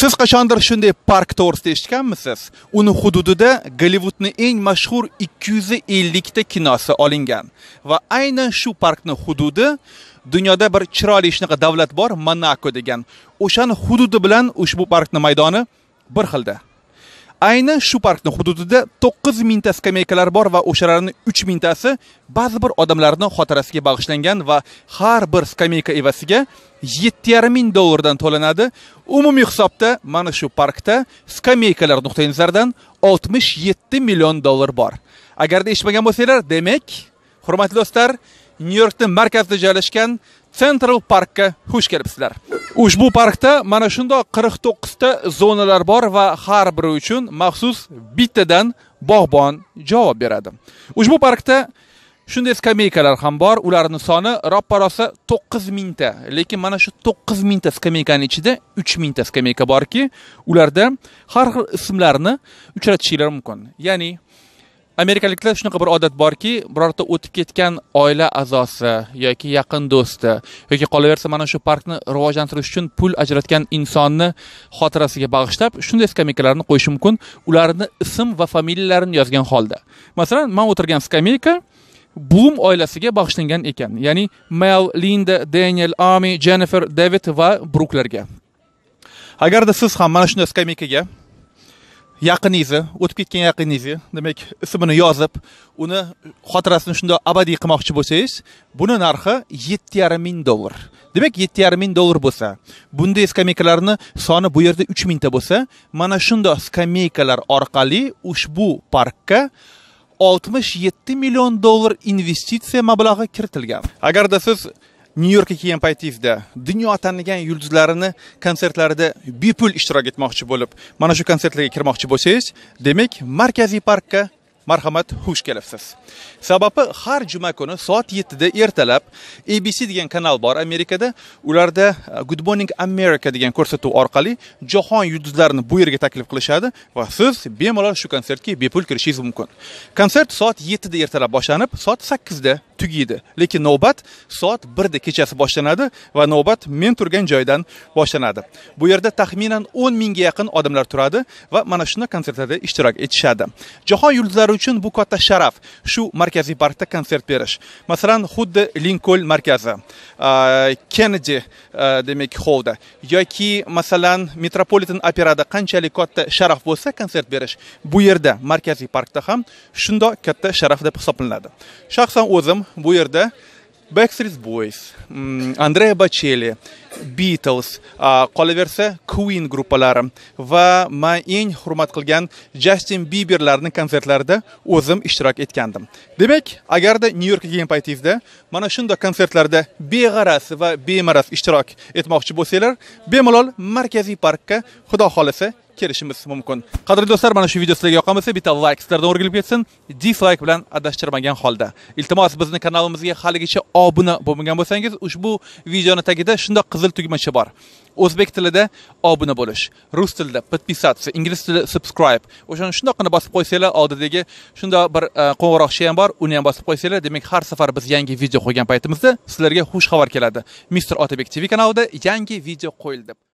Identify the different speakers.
Speaker 1: siz qachondir shunday park to'g'risida eshitganmisiz uni hududida gollivudni eng mashhur 250 ta kinosi olingan va aynan shu parkni hududi dunyoda bir chiroyli shunaqa davlat bor monako degan o'shani hududi bilan ushbu parkni maydoni bir xilda ayni shu parkni hududida to'qqiz mingta skameykalar bor va o'shalarni uch mingtasi ba'zi bir odamlarni xotirasiga bag'ishlangan va har bir skameyka evasiga yetti yarim ming dollardan to'lanadi umumiy hisobda mana shu parkda skameykalar nuqtai nazaridan oltmish yetti million dollar bor agarda eshitmagan bo'lsanglar demak hurmatli do'stlar nyu yorkni markazida joylashgan central parkka xush kelibsizlar ushbu parkda mana shundoq 49 ta zonalar bor va har biri uchun maxsus bittadan bog'bon javob beradi ushbu parkda shunday skameykalar ham bor ularni soni roppa rosa to'qqiz mingta lekin mana shu to'qqiz mingta skameykani ichida uch mingta skameyka borki ularda har xil ismlarni uchratishinglar mumkin ya'ni amerikaliklar shunaqa bir odat borki birorta o'tib ketgan oila a'zosi yoki yaqin do'sti yoki qolaversa mana shu parkni rivojlantirish uchun pul ajratgan insonni xotirasiga bag'ishlab shunday skameykalarni qo'yishi mumkin ularni ism va familiyalarini yozgan holda masalan man o'tirgan skameyka blum oilasiga bag'ishlangan ekan ya'ni mel linda daniel ami jennifer david va bruklarga agarda siz ham mana shunday skameykaga yaqiningizni o'tib ketgan yaqiningizni demak ismini yozib uni xotirasini shundoq abadiy qilmoqchi bo'lsangiz buni narxi yetti yarim ming dollar demak yetti yarim ming dollar bo'lsa bunday skameykalarni soni bu yerda uch mingta bo'lsa mana shundoq skameykalar orqali ushbu parkka oltmish yetti million dollar investitsiya mablag'i kiritilgan agarda siz nyu yorkka kelgan paytingizda dunyo tanigan yulduzlarini konsertlarida bepul ishtirok etmoqchi bo'lib mana shu konsertlarga kirmoqchi bo'lsangiz demak markaziy parkka marhamat xush kelibsiz sababi har juma kuni soat yettida ertalab abc degan kanal bor amerikada ularda uh, good morning america degan ko'rsatuv orqali jahon yulduzlarini bu yerga taklif qilishadi va siz bemalol shu konsertga bepul kirishingiz mumkin konsert soat yettida ertalab boshlanib soat sakkizda tugaydi lekin navbat soat birda kechasi boshlanadi va navbat men turgan joydan boshlanadi bu yerda taxminan o'n mingga yaqin odamlar turadi va mana shunday konsertlarda ishtirok etishadi jahon yulduzlari uchun bu katta sharaf shu markaziy parkda konsert berish masalan xuddi linkol markazi kennedi demak hovda yoki masalan metropolitan operada qanchalik katta sharaf bo'lsa konsert berish bu yerda markaziy parkda ham shundoq katta sharaf deb hisoblanadi shaxsan o'zim bu yerda Backstreet Boys, mm, Andrea Bocelli, Beatles, qolaversa Queen gruppalari va men eng hurmat qilgan Justin Bieberlarning konsertlarida o'zim ishtirok etgandim. Demak, agarda Nyu Yorkka kelgan paytingizda mana shunday konsertlarda beg'araz va bemaraz ishtirok etmoqchi bo'lsanglar, bemalol Markaziy parkka Xudo xolasa kelishimiz mumkin qadrli do'stlar mana shu video sizlarga yoqqan bo'lsa bitta layk sizlardan o'rgilib ketsin dislayk bilan adashtirmagan holda iltimos bizni kanalimizga haligacha obuna bo'lmagan bo'lsangiz ushbu videoni tagida shundoq qizil tugmacha bor o'zbek tilida obuna bo'lish rus tilida подписаться ingliz tilida subscribe o'shani shundoqqina bosib qo'ysanglar oldidagi shundoq bir e, qo'ng'iroqcha ham bor uni ham bosib qo'ysanglar demak har safar biz yangi video qo'ygan paytimizda sizlarga xush xabar keladi mister otabek tv kanalida yangi video qo'yildi